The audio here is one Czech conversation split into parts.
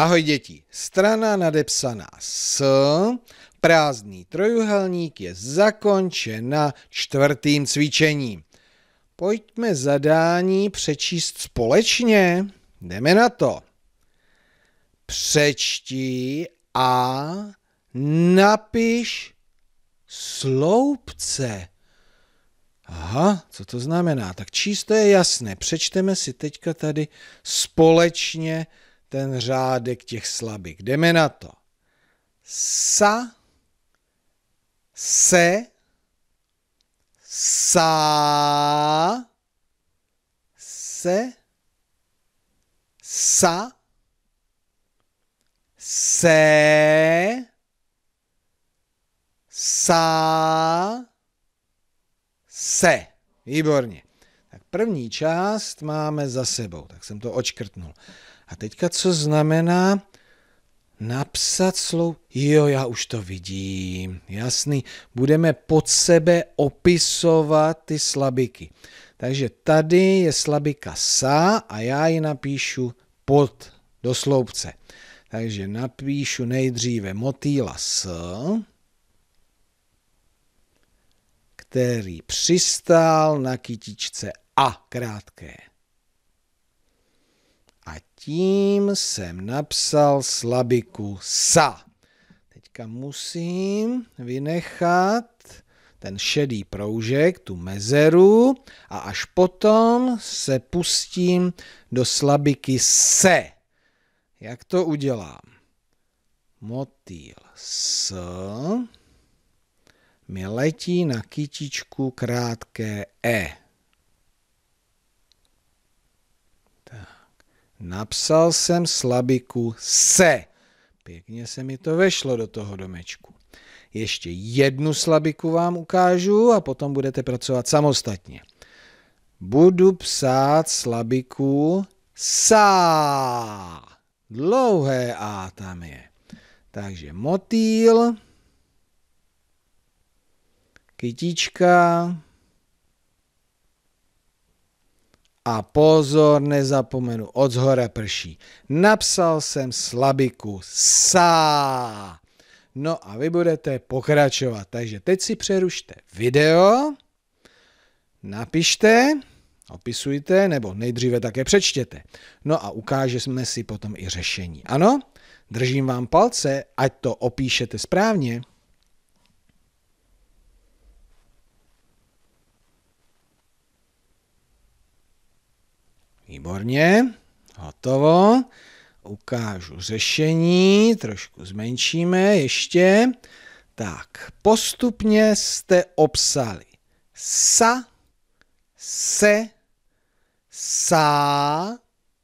Ahoj děti, strana nadepsaná s prázdný trojuhelník je zakončena čtvrtým cvičením. Pojďme zadání přečíst společně. Jdeme na to. Přečti a napiš sloupce. Aha, co to znamená? Tak číst to je jasné. Přečteme si teďka tady společně ten řádek těch slabik. Jdeme na to. Sa, se, sa, se, sa, se, sa, se. Výborně. První část máme za sebou, tak jsem to očkrtnul. A teďka co znamená napsat slovo Jo, já už to vidím, jasný. Budeme pod sebe opisovat ty slabiky. Takže tady je slabika sa a já ji napíšu pod do sloupce. Takže napíšu nejdříve motýla s, který přistál na kytičce a krátké. A tím jsem napsal slabiku sa. Teďka musím vynechat ten šedý proužek, tu mezeru a až potom se pustím do slabiky se. Jak to udělám? Motýl s mi letí na kytičku krátké e. Napsal jsem slabiku se. Pěkně se mi to vešlo do toho domečku. Ještě jednu slabiku vám ukážu a potom budete pracovat samostatně. Budu psát slabiku sa. Dlouhé A tam je. Takže motýl, kytička, A pozor, nezapomenu, od zhora prší. Napsal jsem slabiku sá. No a vy budete pokračovat. Takže teď si přerušte video, napište, opisujte, nebo nejdříve také přečtěte. No a ukážeme si potom i řešení. Ano? Držím vám palce, ať to opíšete správně. Výborně, hotovo. Ukážu řešení, trošku zmenšíme ještě. Tak, postupně jste obsali sa, se, sa,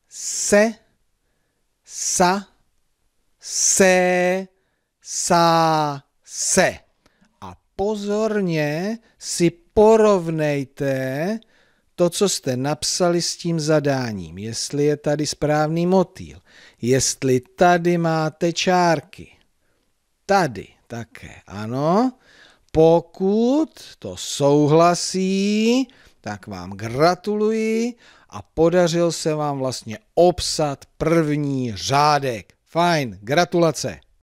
se, sa, se, sa, se. A pozorně si porovnejte to, co jste napsali s tím zadáním, jestli je tady správný motýl, jestli tady máte čárky. Tady také, ano. Pokud to souhlasí, tak vám gratuluji a podařil se vám vlastně obsat první řádek. Fajn, gratulace.